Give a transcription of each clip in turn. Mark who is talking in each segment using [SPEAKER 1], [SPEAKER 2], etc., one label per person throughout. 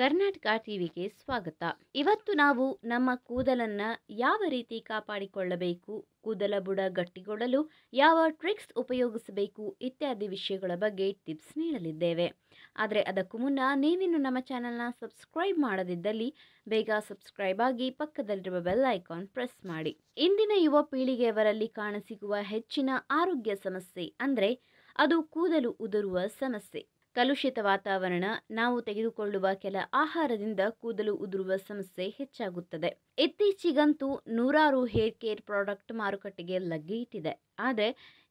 [SPEAKER 1] ಕರ್ನಾಟಕ ಟಿವಿಗೆ ಸ್ವಾಗತ ಇವತ್ತು ನಾವು ನಮ್ಮ ಕೂದಲನ್ನ ಯಾವ ರೀತಿ ಕಾಪಾಡಿಕೊಳ್ಳಬೇಕು ಕೂದಲ ಬುಡ ಗಟ್ಟಿಗೊಳ್ಳಲು ಯಾವ ಟ್ರಿಕ್ಸ್ ಉಪಯೋಗಿಸಬೇಕು ಇತ್ಯಾದಿ ವಿಷಯಗಳ ಬಗ್ಗೆ ಟಿಪ್ಸ್ ನೀಡಲಿದ್ದೇವೆ ಆದರೆ ಅದಕ್ಕೂ ಮುನ್ನ ನೀವಿನ್ನು ನಮ್ಮ ಚಾನೆಲ್ನ ಸಬ್ಸ್ಕ್ರೈಬ್ ಮಾಡದಿದ್ದಲ್ಲಿ ಬೇಗ ಸಬ್ಸ್ಕ್ರೈಬ್ ಆಗಿ ಪಕ್ಕದಲ್ಲಿರುವ ಬೆಲ್ ಐಕಾನ್ ಪ್ರೆಸ್ ಮಾಡಿ ಇಂದಿನ ಯುವ ಪೀಳಿಗೆಯವರಲ್ಲಿ ಕಾಣಸಿಗುವ ಹೆಚ್ಚಿನ ಆರೋಗ್ಯ ಸಮಸ್ಯೆ ಅಂದರೆ ಅದು ಕೂದಲು ಉದುರುವ ಸಮಸ್ಯೆ ಕಲುಷಿತ ವಾತಾವರಣ ನಾವು ತೆಗೆದುಕೊಳ್ಳುವ ಕೆಲ ಆಹಾರದಿಂದ ಕೂದಲು ಉದುರುವ ಸಮಸ್ಯೆ ಹೆಚ್ಚಾಗುತ್ತದೆ ಇತ್ತೀಚೆಗಂತೂ ನೂರಾರು ಹೇರ್ ಕೇರ್ ಪ್ರಾಡಕ್ಟ್ ಮಾರುಕಟ್ಟೆಗೆ ಇಟ್ಟಿದೆ ಆದರೆ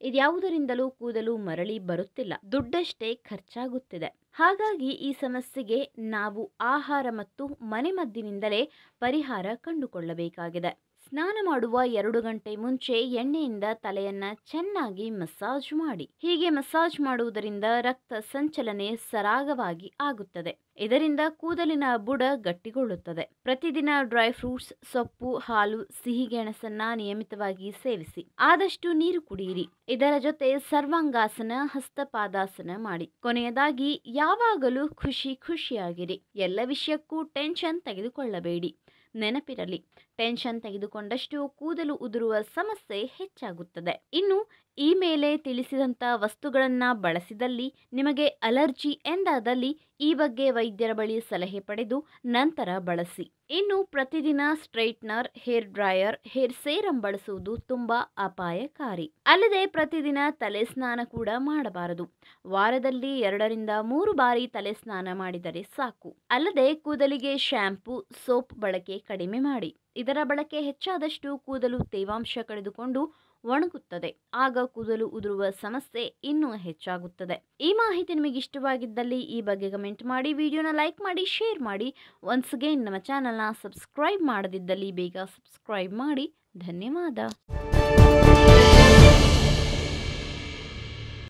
[SPEAKER 1] ಇದ್ಯಾವುದರಿಂದಲೂ ಕೂದಲು ಮರಳಿ ಬರುತ್ತಿಲ್ಲ ದುಡ್ಡಷ್ಟೇ ಖರ್ಚಾಗುತ್ತಿದೆ ಹಾಗಾಗಿ ಈ ಸಮಸ್ಯೆಗೆ ನಾವು ಆಹಾರ ಮತ್ತು ಮನೆಮದ್ದಿನಿಂದಲೇ ಪರಿಹಾರ ಕಂಡುಕೊಳ್ಳಬೇಕಾಗಿದೆ ಸ್ನಾನ ಮಾಡುವ ಎರಡು ಗಂಟೆ ಮುಂಚೆ ಎಣ್ಣೆಯಿಂದ ತಲೆಯನ್ನ ಚೆನ್ನಾಗಿ ಮಸಾಜ್ ಮಾಡಿ ಹೀಗೆ ಮಸಾಜ್ ಮಾಡುವುದರಿಂದ ರಕ್ತ ಸಂಚಲನೆ ಸರಾಗವಾಗಿ ಆಗುತ್ತದೆ ಇದರಿಂದ ಕೂದಲಿನ ಬುಡ ಗಟ್ಟಿಗೊಳ್ಳುತ್ತದೆ ಪ್ರತಿದಿನ ಡ್ರೈ ಫ್ರೂಟ್ಸ್ ಸೊಪ್ಪು ಹಾಲು ಸಿಹಿ ಗೆಣಸನ್ನ ನಿಯಮಿತವಾಗಿ ಸೇವಿಸಿ ಆದಷ್ಟು ನೀರು ಕುಡಿಯಿರಿ ಇದರ ಜೊತೆ ಸರ್ವಾಂಗಾಸನ ಹಸ್ತಪಾದಾಸನ ಮಾಡಿ ಕೊನೆಯದಾಗಿ ಯಾವಾಗಲೂ ಖುಷಿ ಖುಷಿಯಾಗಿರಿ ಎಲ್ಲ ವಿಷಯಕ್ಕೂ ಟೆನ್ಷನ್ ತೆಗೆದುಕೊಳ್ಳಬೇಡಿ ನೆನಪಿರಲಿ ಟೆನ್ಷನ್ ತೆಗೆದುಕೊಂಡಷ್ಟು ಕೂದಲು ಉದುರುವ ಸಮಸ್ಯೆ ಹೆಚ್ಚಾಗುತ್ತದೆ ಇನ್ನು ಈ ಮೇಲೆ ತಿಳಿಸಿದಂಥ ವಸ್ತುಗಳನ್ನು ಬಳಸಿದಲ್ಲಿ ನಿಮಗೆ ಅಲರ್ಜಿ ಎಂದಾದಲ್ಲಿ ಈ ಬಗ್ಗೆ ವೈದ್ಯರ ಬಳಿ ಸಲಹೆ ಪಡೆದು ನಂತರ ಬಳಸಿ ಇನ್ನು ಪ್ರತಿದಿನ straightener hair dryer hair serum ಬಳಸುವುದು ತುಂಬ ಅಪಾಯಕಾರಿ ಅಲ್ಲದೆ ಪ್ರತಿದಿನ ತಲೆ ಸ್ನಾನ ಕೂಡ ಮಾಡಬಾರದು ವಾರದಲ್ಲಿ ಎರಡರಿಂದ ಮೂರು ಬಾರಿ ತಲೆ ಸ್ನಾನ ಮಾಡಿದರೆ ಸಾಕು ಅಲ್ಲದೆ ಕೂದಲಿಗೆ ಶ್ಯಾಂಪೂ ಸೋಪ್ ಬಳಕೆ ಕಡಿಮೆ ಮಾಡಿ ಇದರ ಬಳಕೆ ಹೆಚ್ಚಾದಷ್ಟು ಕೂದಲು ತೇವಾಂಶ ಕಳೆದುಕೊಂಡು ಒಣಗುತ್ತದೆ ಆಗ ಕೂದಲು ಉದುರುವ ಸಮಸ್ಯೆ ಇನ್ನೂ ಹೆಚ್ಚಾಗುತ್ತದೆ ಈ ಮಾಹಿತಿ ನಿಮಗೆ ಇಷ್ಟವಾಗಿದ್ದಲ್ಲಿ ಈ ಬಗ್ಗೆ ಕಮೆಂಟ್ ಮಾಡಿ ವಿಡಿಯೋನ ಲೈಕ್ ಮಾಡಿ ಶೇರ್ ಮಾಡಿ ಒನ್ಸ್ ಅಗೇನ್ ನಮ್ಮ ಚಾನಲ್ನ ಸಬ್ಸ್ಕ್ರೈಬ್ ಮಾಡದಿದ್ದಲ್ಲಿ ಬೇಗ ಸಬ್ಸ್ಕ್ರೈಬ್ ಮಾಡಿ ಧನ್ಯವಾದ